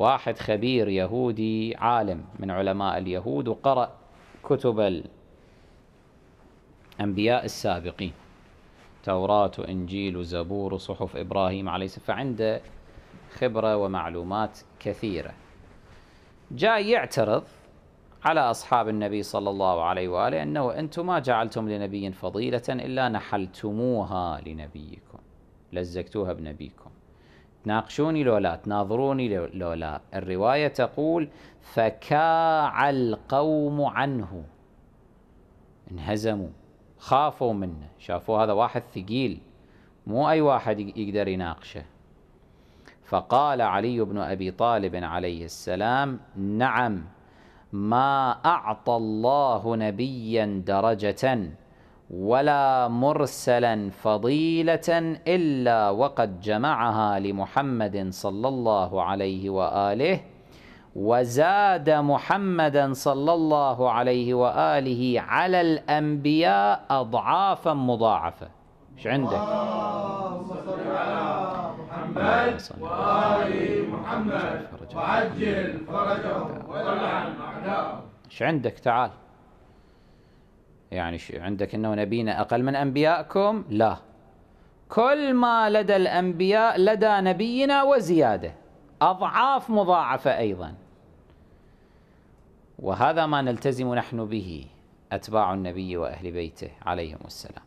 واحد خبير يهودي عالم من علماء اليهود وقرأ كتب الأنبياء السابقين توراة وإنجيل وزبور وصحف إبراهيم عليه السلام فعنده خبرة ومعلومات كثيرة جاي يعترض على أصحاب النبي صلى الله عليه وآله أنه أنتم ما جعلتم لنبي فضيلة إلا نحلتموها لنبيكم لزقتوها بنبيكم تناقشوني لو لا تناظروني لو لا الرواية تقول فكاع القوم عنه انهزموا خافوا منه شافوا هذا واحد ثقيل مو أي واحد يقدر يناقشه فقال علي بن أبي طالب عليه السلام نعم ما أعطى الله نبيا درجة ولا مرسلا فضيلة إلا وقد جمعها لمحمد صلى الله عليه وآله وزاد محمدا صلى الله عليه وآله على الأنبياء أضعافا مضاعفة إيش عندك؟ صل على محمد وآل محمد وعجل فرجهم ولعن أعداءهم إيش عندك تعال يعني عندك أنه نبينا أقل من أنبيائكم لا كل ما لدى الأنبياء لدى نبينا وزيادة أضعاف مضاعفة أيضا وهذا ما نلتزم نحن به أتباع النبي وأهل بيته عليهم السلام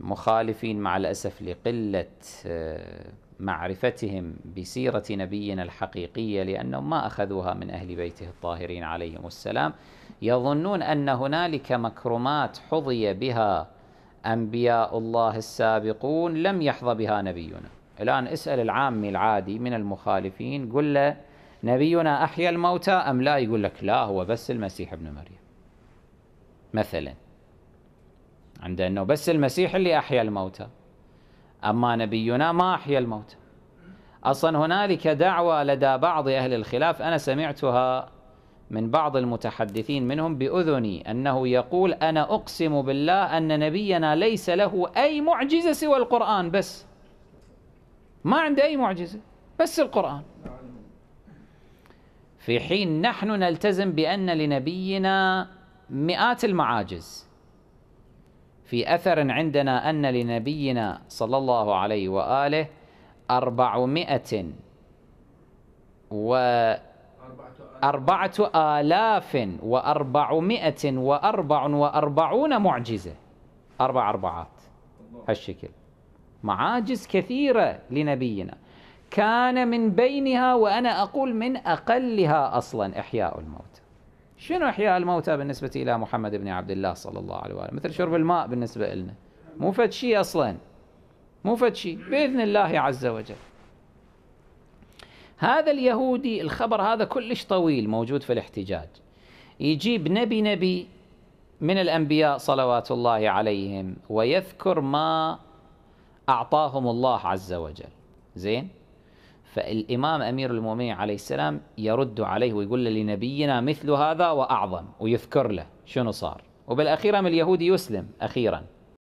المخالفين مع الأسف لقلة آه، معرفتهم بسيرة نبينا الحقيقية لأنهم ما أخذوها من أهل بيته الطاهرين عليهم السلام يظنون أن هنالك مكرمات حظي بها أنبياء الله السابقون لم يحظى بها نبينا الآن اسأل العامي العادي من المخالفين قل له نبينا أحيا الموتى أم لا يقول لك لا هو بس المسيح ابن مريم مثلاً عند أنه بس المسيح اللي أحيا الموتى أما نبينا ما أحيا الموتى أصلا هنالك دعوة لدى بعض أهل الخلاف أنا سمعتها من بعض المتحدثين منهم بأذني أنه يقول أنا أقسم بالله أن نبينا ليس له أي معجزة سوى القرآن بس ما عنده أي معجزة بس القرآن في حين نحن نلتزم بأن لنبينا مئات المعاجز في أثر عندنا أن لنبينا صلى الله عليه وآله أربعمائة و أربعة آلاف وأربعمائة وأربع وأربعون معجزة أربع أربعات هالشكل معاجز كثيرة لنبينا كان من بينها وأنا أقول من أقلها أصلا إحياء الموت شنو إحياء الموتى بالنسبة إلى محمد بن عبد الله صلى الله عليه وآله مثل شرب الماء بالنسبة لنا مو فد شيء أصلا مو فد شيء بإذن الله عز وجل هذا اليهودي الخبر هذا كلش طويل موجود في الاحتجاج يجيب نبي نبي من الأنبياء صلوات الله عليهم ويذكر ما أعطاهم الله عز وجل زين فالإمام أمير المؤمنين عليه السلام يرد عليه ويقول لنبينا مثل هذا وأعظم ويذكر له شنو صار وبالأخير اليهودي يسلم أخيراً